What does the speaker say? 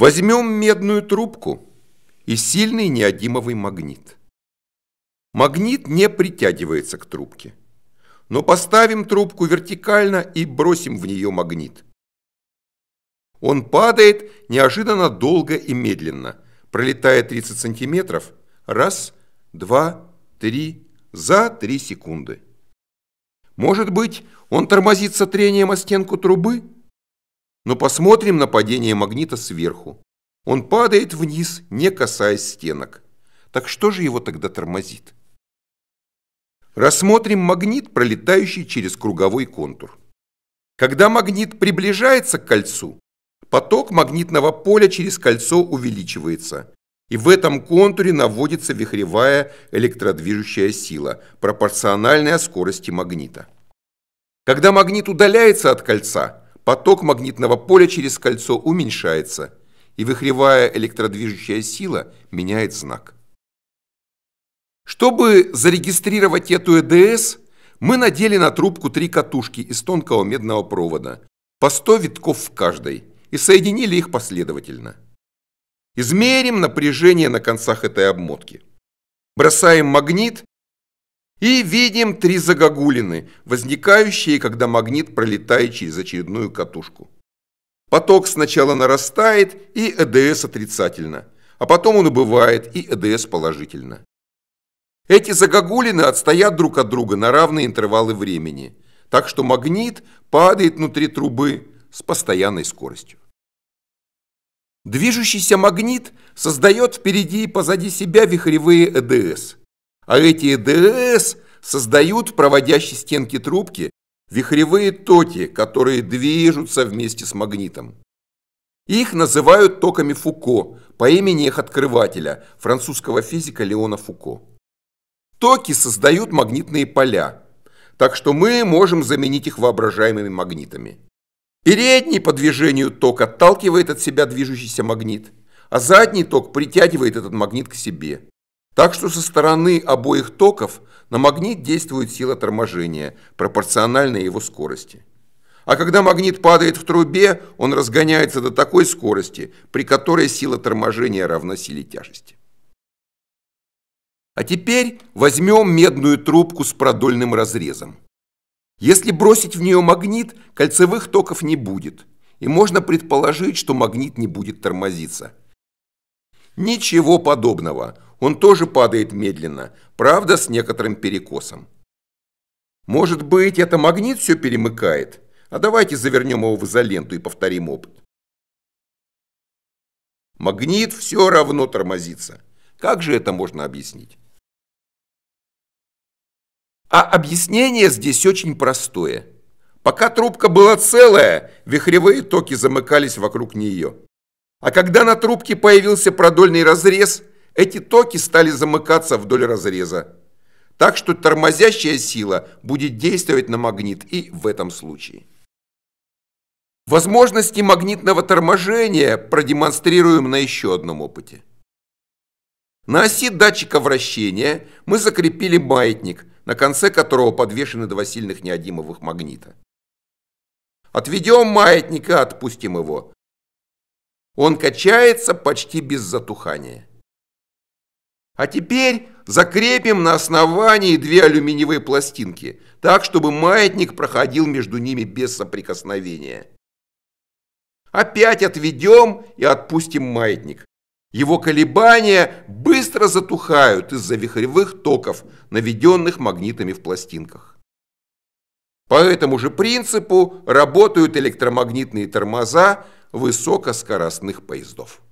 Возьмем медную трубку и сильный неодимовый магнит. Магнит не притягивается к трубке. Но поставим трубку вертикально и бросим в нее магнит. Он падает неожиданно долго и медленно, пролетая 30 сантиметров, раз, два, три, за три секунды. Может быть, он тормозится трением о стенку трубы? Но посмотрим на падение магнита сверху. Он падает вниз, не касаясь стенок. Так что же его тогда тормозит? Рассмотрим магнит, пролетающий через круговой контур. Когда магнит приближается к кольцу, поток магнитного поля через кольцо увеличивается, и в этом контуре наводится вихревая электродвижущая сила, пропорциональная скорости магнита. Когда магнит удаляется от кольца, поток магнитного поля через кольцо уменьшается, и выхревая электродвижущая сила меняет знак. Чтобы зарегистрировать эту ЭДС, мы надели на трубку три катушки из тонкого медного провода, по 100 витков в каждой, и соединили их последовательно. Измерим напряжение на концах этой обмотки. Бросаем магнит и видим три загогулины, возникающие, когда магнит пролетает через очередную катушку. Поток сначала нарастает, и ЭДС отрицательно, а потом он убывает, и ЭДС положительно. Эти загогулины отстоят друг от друга на равные интервалы времени, так что магнит падает внутри трубы с постоянной скоростью. Движущийся магнит создает впереди и позади себя вихревые ЭДС – а эти ДС создают в проводящей стенке трубки вихревые токи, которые движутся вместе с магнитом. Их называют токами Фуко по имени их открывателя, французского физика Леона Фуко. Токи создают магнитные поля, так что мы можем заменить их воображаемыми магнитами. И передний по движению ток отталкивает от себя движущийся магнит, а задний ток притягивает этот магнит к себе. Так что со стороны обоих токов на магнит действует сила торможения, пропорциональная его скорости. А когда магнит падает в трубе, он разгоняется до такой скорости, при которой сила торможения равна силе тяжести. А теперь возьмем медную трубку с продольным разрезом. Если бросить в нее магнит, кольцевых токов не будет, и можно предположить, что магнит не будет тормозиться. Ничего подобного он тоже падает медленно, правда с некоторым перекосом. Может быть, это магнит все перемыкает? А давайте завернем его в изоленту и повторим опыт. Магнит все равно тормозится. Как же это можно объяснить? А объяснение здесь очень простое. Пока трубка была целая, вихревые токи замыкались вокруг нее. А когда на трубке появился продольный разрез, эти токи стали замыкаться вдоль разреза. Так что тормозящая сила будет действовать на магнит и в этом случае. Возможности магнитного торможения продемонстрируем на еще одном опыте. На оси датчика вращения мы закрепили маятник, на конце которого подвешены два сильных неодимовых магнита. Отведем маятника, отпустим его. Он качается почти без затухания. А теперь закрепим на основании две алюминиевые пластинки, так, чтобы маятник проходил между ними без соприкосновения. Опять отведем и отпустим маятник. Его колебания быстро затухают из-за вихревых токов, наведенных магнитами в пластинках. По этому же принципу работают электромагнитные тормоза высокоскоростных поездов.